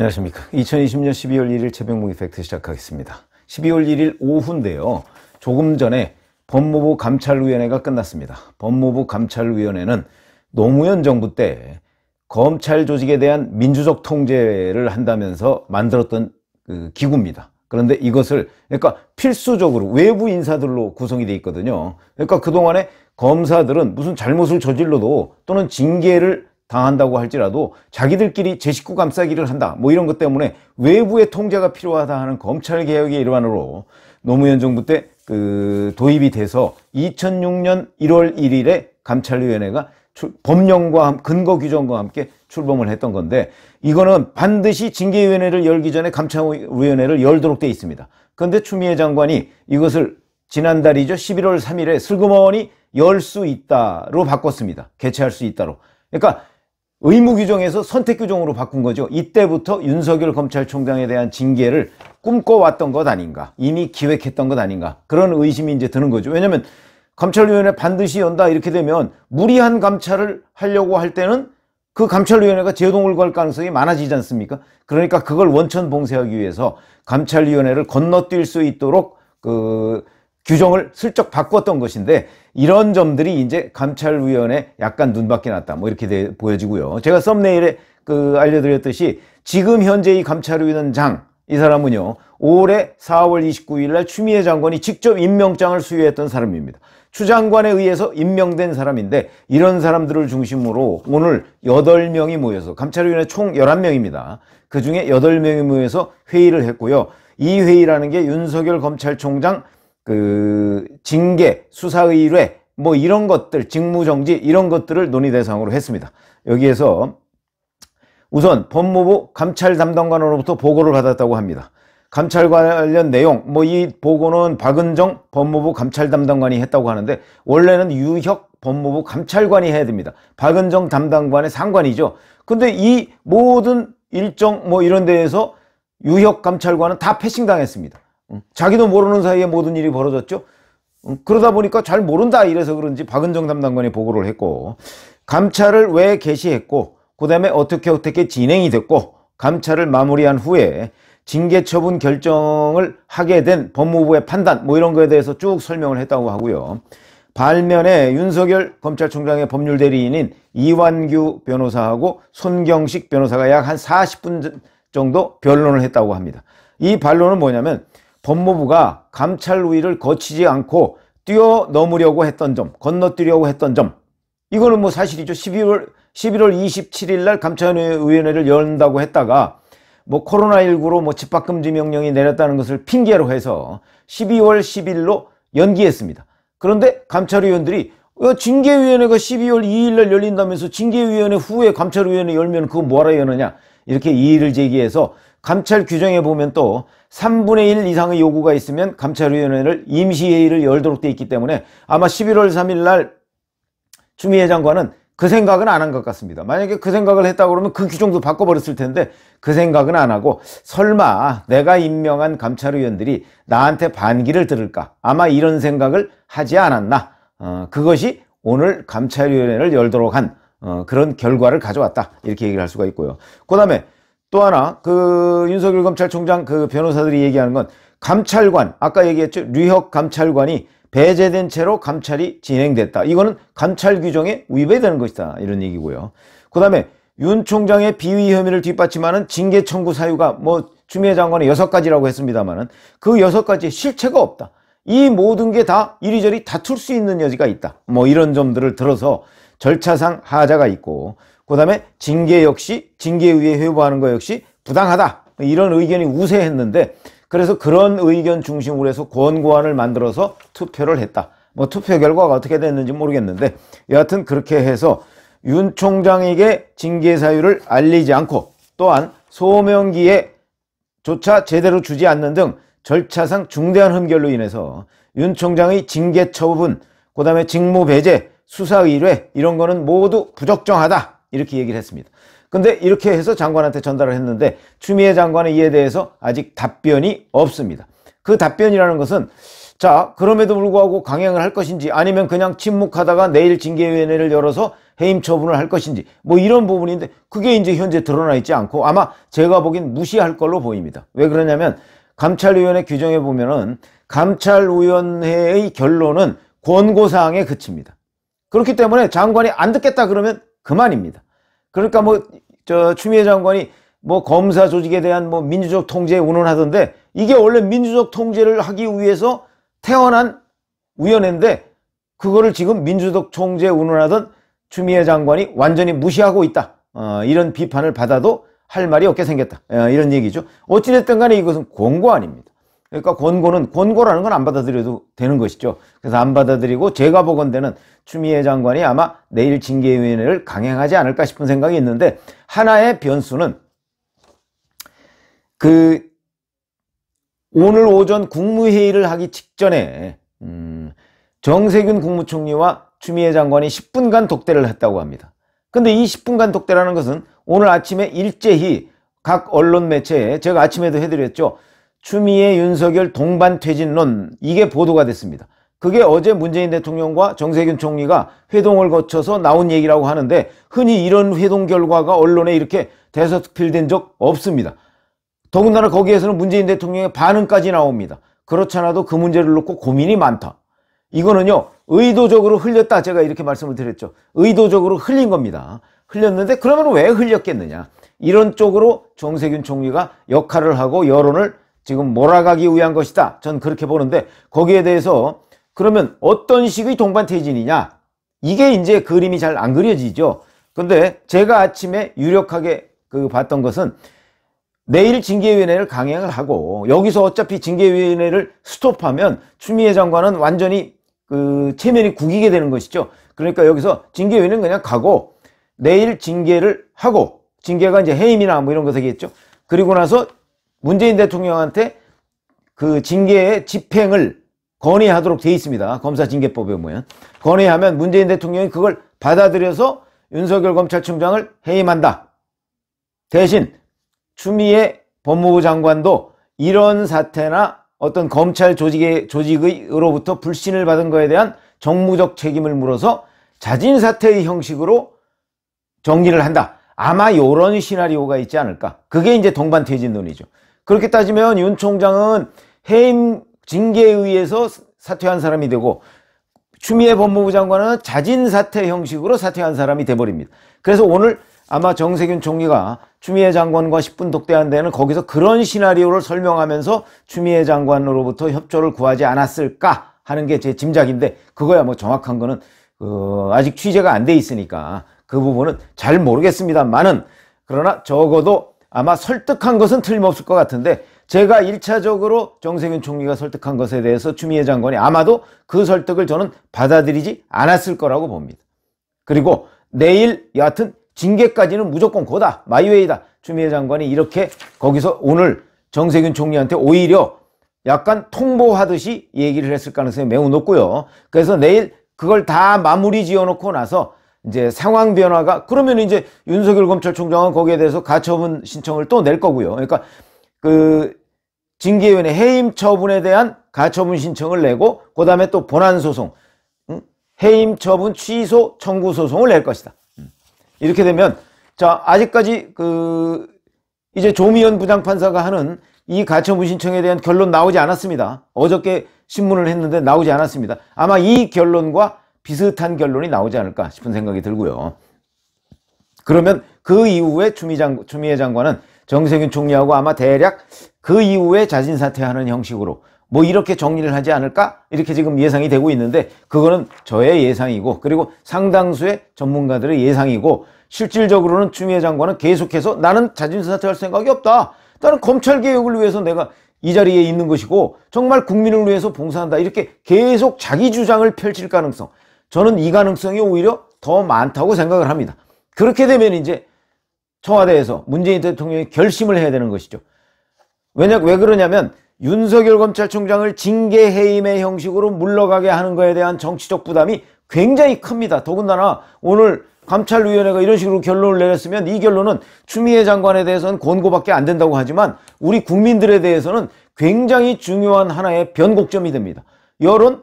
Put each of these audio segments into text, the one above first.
안녕하십니까. 2020년 12월 1일 최병봉 이펙트 시작하겠습니다. 12월 1일 오후인데요. 조금 전에 법무부 감찰위원회가 끝났습니다. 법무부 감찰위원회는 노무현 정부 때 검찰 조직에 대한 민주적 통제를 한다면서 만들었던 그 기구입니다. 그런데 이것을 그러니까 필수적으로 외부 인사들로 구성이 돼 있거든요. 그러니까 그동안에 검사들은 무슨 잘못을 저질러도 또는 징계를 당한다고 할지라도 자기들끼리 제 식구 감싸기를 한다 뭐 이런 것 때문에 외부의 통제가 필요하다 하는 검찰개혁의 일환으로 노무현 정부 때 그 도입이 돼서 2006년 1월 1일에 감찰위원회가 출, 법령과 근거 규정과 함께 출범을 했던 건데 이거는 반드시 징계위원회를 열기 전에 감찰위원회를 열도록 돼 있습니다. 그런데 추미애 장관이 이것을 지난달이죠. 11월 3일에 슬그머니 열 수 있다로 바꿨습니다. 개최할 수 있다로. 그러니까 의무 규정에서 선택 규정으로 바꾼 거죠. 이때부터 윤석열 검찰총장에 대한 징계를 꿈꿔왔던 것 아닌가. 이미 기획했던 것 아닌가. 그런 의심이 이제 드는 거죠. 왜냐면 하 감찰위원회 반드시 연다 이렇게 되면 무리한 감찰을 하려고 할 때는 그 감찰위원회가 제동을 걸 가능성이 많아지지 않습니까? 그러니까 그걸 원천 봉쇄하기 위해서 감찰위원회를 건너뛸 수 있도록 그 규정을 슬쩍 바꿨던 것인데 이런 점들이 이제 감찰위원회 약간 눈밖에 났다 뭐 이렇게 돼, 보여지고요. 제가 썸네일에 그 알려드렸듯이 지금 현재 이 감찰위원장 이 사람은요 올해 4월 29일 날 추미애 장관이 직접 임명장을 수여했던 사람입니다. 추 장관에 의해서 임명된 사람인데 이런 사람들을 중심으로 오늘 8명이 모여서 감찰위원회 총 11명입니다. 그 중에 8명이 모여서 회의를 했고요. 이 회의라는 게 윤석열 검찰총장 그 징계, 수사의뢰 뭐 이런 것들, 직무정지 이런 것들을 논의 대상으로 했습니다. 여기에서 우선 법무부 감찰 담당관으로부터 보고를 받았다고 합니다. 감찰 관련 내용 뭐 이 보고는 박은정 법무부 감찰 담당관이 했다고 하는데 원래는 유혁 법무부 감찰관이 해야 됩니다. 박은정 담당관의 상관이죠. 근데 이 모든 일정 뭐 이런 데에서 유혁 감찰관은 다 패싱당했습니다. 자기도 모르는 사이에 모든 일이 벌어졌죠. 그러다 보니까 잘 모른다 이래서 그런지 박은정 담당관이 보고를 했고 감찰을 왜 개시했고 그 다음에 어떻게 어떻게 진행이 됐고 감찰을 마무리한 후에 징계 처분 결정을 하게 된 법무부의 판단 뭐 이런 거에 대해서 쭉 설명을 했다고 하고요. 반면에 윤석열 검찰총장의 법률 대리인인 이완규 변호사하고 손경식 변호사가 약 한 40분 정도 변론을 했다고 합니다. 이 반론은 뭐냐면 법무부가 감찰 우위를 거치지 않고 뛰어넘으려고 했던 점, 건너뛰려고 했던 점 이거는 뭐 사실이죠. 12월 11월 27일 날 감찰위원회를 연다고 했다가 뭐 코로나19로 뭐 집합금지 명령이 내렸다는 것을 핑계로 해서 12월 10일로 연기했습니다. 그런데 감찰위원들이 어, 징계위원회가 12월 2일 날 열린다면서 징계위원회 후에 감찰위원회 열면 그거 뭐하러 여느냐 이렇게 이의를 제기해서 감찰 규정에 보면 또 3분의 1 이상의 요구가 있으면 감찰위원회를 임시회의를 열도록 돼 있기 때문에 아마 11월 3일 날 추미애 장관은 그 생각은 안 한 것 같습니다. 만약에 그 생각을 했다 고 그러면 그 규정도 바꿔버렸을 텐데 그 생각은 안 하고 설마 내가 임명한 감찰위원들이 나한테 반기를 들을까 아마 이런 생각을 하지 않았나 어, 그것이 오늘 감찰위원회를 열도록 한 어, 그런 결과를 가져왔다 이렇게 얘기를 할 수가 있고요. 그 다음에 또 하나 그 윤석열 검찰총장 그 변호사들이 얘기하는 건 감찰관 아까 얘기했죠 류혁 감찰관이 배제된 채로 감찰이 진행됐다 이거는 감찰 규정에 위배되는 것이다 이런 얘기고요 그 다음에 윤 총장의 비위 혐의를 뒷받침하는 징계 청구 사유가 뭐 추미애 장관의 여섯 가지라고 했습니다만은 그 여섯 가지 실체가 없다 이 모든 게 다 이리저리 다툴 수 있는 여지가 있다 뭐 이런 점들을 들어서 절차상 하자가 있고 그 다음에 징계 역시 징계에 위 회부하는 거 역시 부당하다 이런 의견이 우세했는데 그래서 그런 의견 중심으로 해서 권고안을 만들어서 투표를 했다. 뭐 투표 결과가 어떻게 됐는지 모르겠는데 여하튼 그렇게 해서 윤 총장에게 징계 사유를 알리지 않고 또한 소명기에 조차 제대로 주지 않는 등 절차상 중대한 흠결로 인해서 윤 총장의 징계 처분, 그 다음에 직무 배제, 수사 의뢰 이런 거는 모두 부적정하다 이렇게 얘기를 했습니다. 근데 이렇게 해서 장관한테 전달을 했는데 추미애 장관의 이에 대해서 아직 답변이 없습니다. 그 답변이라는 것은 자 그럼에도 불구하고 강행을 할 것인지 아니면 그냥 침묵하다가 내일 징계위원회를 열어서 해임 처분을 할 것인지 뭐 이런 부분인데 그게 이제 현재 드러나 있지 않고 아마 제가 보기엔 무시할 걸로 보입니다. 왜 그러냐면 감찰위원회 규정에 보면은 감찰위원회의 결론은 권고사항에 그칩니다. 그렇기 때문에 장관이 안 듣겠다 그러면 그만입니다. 그러니까 뭐 저 추미애 장관이 뭐 검사 조직에 대한 뭐 민주적 통제에 운운하던데 이게 원래 민주적 통제를 하기 위해서 태어난 우연인데 그거를 지금 민주적 통제에 운운하던 추미애 장관이 완전히 무시하고 있다. 어, 이런 비판을 받아도 할 말이 없게 생겼다. 어, 이런 얘기죠. 어찌됐든 간에 이것은 공고 아닙니다. 그러니까 권고는 권고라는 건 안 받아들여도 되는 것이죠. 그래서 안 받아들이고 제가 보건대는 추미애 장관이 아마 내일 징계위원회를 강행하지 않을까 싶은 생각이 있는데 하나의 변수는 그 오늘 오전 국무회의를 하기 직전에 음 정세균 국무총리와 추미애 장관이 10분간 독대를 했다고 합니다. 근데 이 10분간 독대라는 것은 오늘 아침에 일제히 각 언론 매체에 제가 아침에도 해드렸죠. 추미애 윤석열 동반 퇴진론 이게 보도가 됐습니다. 그게 어제 문재인 대통령과 정세균 총리가 회동을 거쳐서 나온 얘기라고 하는데 흔히 이런 회동 결과가 언론에 이렇게 대서필된적 없습니다. 더군다나 거기에서는 문재인 대통령의 반응까지 나옵니다. 그렇잖아도 그 문제를 놓고 고민이 많다. 이거는요 의도적으로 흘렸다 제가 이렇게 말씀을 드렸죠. 의도적으로 흘린 겁니다. 흘렸는데 그러면 왜 흘렸겠느냐. 이런 쪽으로 정세균 총리가 역할을 하고 여론을 지금 몰아가기 위한 것이다. 전 그렇게 보는데 거기에 대해서 그러면 어떤 식의 동반 퇴진이냐? 이게 이제 그림이 잘 안 그려지죠. 근데 제가 아침에 유력하게 그 봤던 것은 내일 징계위원회를 강행을 하고 여기서 어차피 징계위원회를 스톱하면 추미애 장관은 완전히 그 체면이 구기게 되는 것이죠. 그러니까 여기서 징계위원회는 그냥 가고 내일 징계를 하고 징계가 이제 해임이나 뭐 이런 것 되겠죠. 그리고 나서 문재인 대통령한테 그 징계의 집행을 건의하도록 돼 있습니다. 검사 징계법에 보면. 건의하면 문재인 대통령이 그걸 받아들여서 윤석열 검찰총장을 해임한다. 대신 추미애 법무부 장관도 이런 사태나 어떤 검찰 조직의, 조직으로부터 불신을 받은 거에 대한 정무적 책임을 물어서 자진 사퇴의 형식으로 정리를 한다. 아마 요런 시나리오가 있지 않을까. 그게 이제 동반 퇴진론이죠. 그렇게 따지면 윤 총장은 해임 징계에 의해서 사퇴한 사람이 되고 추미애 법무부 장관은 자진 사퇴 형식으로 사퇴한 사람이 돼버립니다. 그래서 오늘 아마 정세균 총리가 추미애 장관과 10분 독대한 데는 거기서 그런 시나리오를 설명하면서 추미애 장관으로부터 협조를 구하지 않았을까 하는 게 제 짐작인데 그거야 뭐 정확한 거는 어 아직 취재가 안 돼 있으니까 그 부분은 잘 모르겠습니다만은 그러나 적어도 아마 설득한 것은 틀림없을 것 같은데 제가 1차적으로 정세균 총리가 설득한 것에 대해서 추미애 장관이 아마도 그 설득을 저는 받아들이지 않았을 거라고 봅니다. 그리고 내일 여하튼 징계까지는 무조건 고다 마이웨이다 추미애 장관이 이렇게 거기서 오늘 정세균 총리한테 오히려 약간 통보하듯이 얘기를 했을 가능성이 매우 높고요. 그래서 내일 그걸 다 마무리 지어놓고 나서 이제 상황 변화가 그러면 이제 윤석열 검찰총장은 거기에 대해서 가처분 신청을 또 낼 거고요. 그러니까 그 징계위원회 해임 처분에 대한 가처분 신청을 내고 그다음에 또 본안 소송, 해임 처분 취소 청구 소송을 낼 것이다. 음. 이렇게 되면 자 아직까지 그 이제 조미연 부장판사가 하는 이 가처분 신청에 대한 결론 나오지 않았습니다. 어저께 신문을 했는데 나오지 않았습니다. 아마 이 결론과 비슷한 결론이 나오지 않을까 싶은 생각이 들고요. 그러면 그 이후에 추미 장, 추미애 장관은 정세균 총리하고 아마 대략 그 이후에 자진 사퇴하는 형식으로 뭐 이렇게 정리를 하지 않을까? 이렇게 지금 예상이 되고 있는데 그거는 저의 예상이고 그리고 상당수의 전문가들의 예상이고 실질적으로는 추미애 장관은 계속해서 나는 자진 사퇴할 생각이 없다. 나는 검찰 개혁을 위해서 내가 이 자리에 있는 것이고 정말 국민을 위해서 봉사한다. 이렇게 계속 자기 주장을 펼칠 가능성 저는 이 가능성이 오히려 더 많다고 생각을 합니다. 그렇게 되면 이제 청와대에서 문재인 대통령이 결심을 해야 되는 것이죠. 왜냐, 왜 그러냐면 윤석열 검찰총장을 징계해임의 형식으로 물러가게 하는 것에 대한 정치적 부담이 굉장히 큽니다. 더군다나 오늘 감찰위원회가 이런 식으로 결론을 내렸으면 이 결론은 추미애 장관에 대해서는 권고밖에 안 된다고 하지만 우리 국민들에 대해서는 굉장히 중요한 하나의 변곡점이 됩니다. 여론,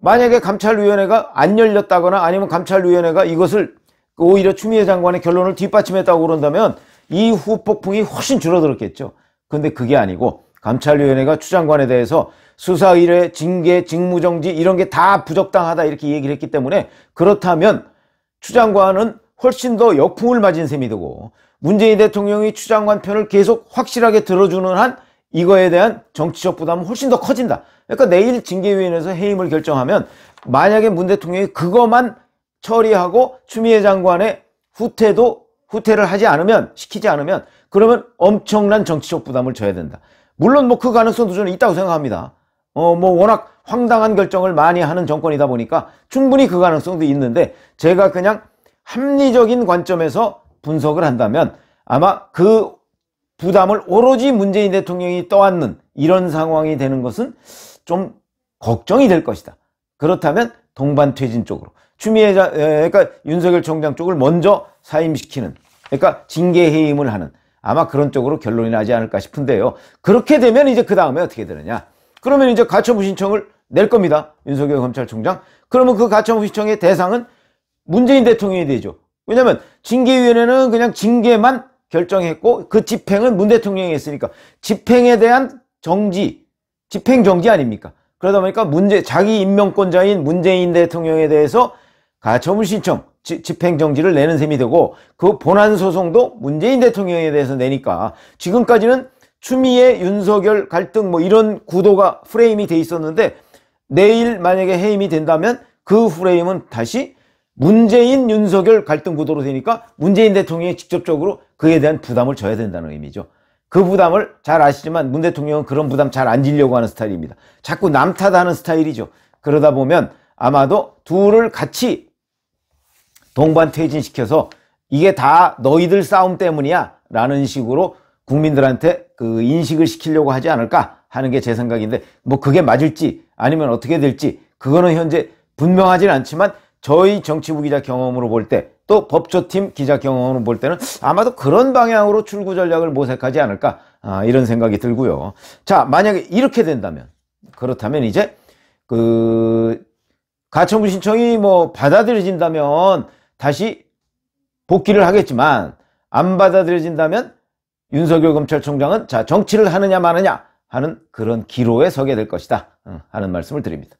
만약에 감찰위원회가 안 열렸다거나 아니면 감찰위원회가 이것을 오히려 추미애 장관의 결론을 뒷받침했다고 그런다면 이 후폭풍이 훨씬 줄어들었겠죠. 근데 그게 아니고 감찰위원회가 추 장관에 대해서 수사 의뢰, 징계, 직무정지 이런 게 다 부적당하다 이렇게 얘기를 했기 때문에 그렇다면 추 장관은 훨씬 더 역풍을 맞은 셈이 되고 문재인 대통령이 추 장관 편을 계속 확실하게 들어주는 한 이거에 대한 정치적 부담은 훨씬 더 커진다. 그러니까 내일 징계위원회에서 해임을 결정하면 만약에 문 대통령이 그것만 처리하고 추미애 장관의 후퇴도 후퇴를 하지 않으면 시키지 않으면 그러면 엄청난 정치적 부담을 져야 된다. 물론 뭐 그 가능성도 저는 있다고 생각합니다. 어 뭐 워낙 황당한 결정을 많이 하는 정권이다 보니까 충분히 그 가능성도 있는데 제가 그냥 합리적인 관점에서 분석을 한다면 아마 그 부담을 오로지 문재인 대통령이 떠안는 이런 상황이 되는 것은 좀 걱정이 될 것이다. 그렇다면 동반 퇴진 쪽으로 추미애 자, 그러니까 윤석열 총장 쪽을 먼저 사임시키는 그러니까 징계 해임을 하는 아마 그런 쪽으로 결론이 나지 않을까 싶은데요. 그렇게 되면 이제 그 다음에 어떻게 되느냐? 그러면 이제 가처분 신청을 낼 겁니다. 윤석열 검찰총장. 그러면 그 가처분 신청의 대상은 문재인 대통령이 되죠. 왜냐하면 징계위원회는 그냥 징계만 결정했고 그집행을문 대통령이 했으니까 집행에 대한 정지, 집행 정지 아닙니까? 그러다 보니까 문제 자기 임명권자인 문재인 대통령에 대해서 가처분 신청, 집행 정지를 내는 셈이 되고 그 본안 소송도 문재인 대통령에 대해서 내니까 지금까지는 추미애, 윤석열 갈등 뭐 이런 구도가 프레임이 돼 있었는데 내일 만약에 해임이 된다면 그 프레임은 다시 문재인, 윤석열 갈등 구도로 되니까 문재인 대통령이 직접적으로 그에 대한 부담을 져야 된다는 의미죠. 그 부담을 잘 아시지만 문 대통령은 그런 부담 잘 안 지려고 하는 스타일입니다. 자꾸 남 탓하는 스타일이죠. 그러다 보면 아마도 둘을 같이 동반 퇴진시켜서 이게 다 너희들 싸움 때문이야 라는 식으로 국민들한테 그 인식을 시키려고 하지 않을까 하는 게 제 생각인데 뭐 그게 맞을지 아니면 어떻게 될지 그거는 현재 분명하진 않지만 저희 정치부 기자 경험으로 볼때 또 법조팀 기자 경험을 볼 때는 아마도 그런 방향으로 출구 전략을 모색하지 않을까 아, 이런 생각이 들고요. 자 만약에 이렇게 된다면 그렇다면 이제 그 가처분 신청이 뭐 받아들여진다면 다시 복귀를 하겠지만 안 받아들여진다면 윤석열 검찰총장은 자 정치를 하느냐 마느냐 하는 그런 기로에 서게 될 것이다 하는 말씀을 드립니다.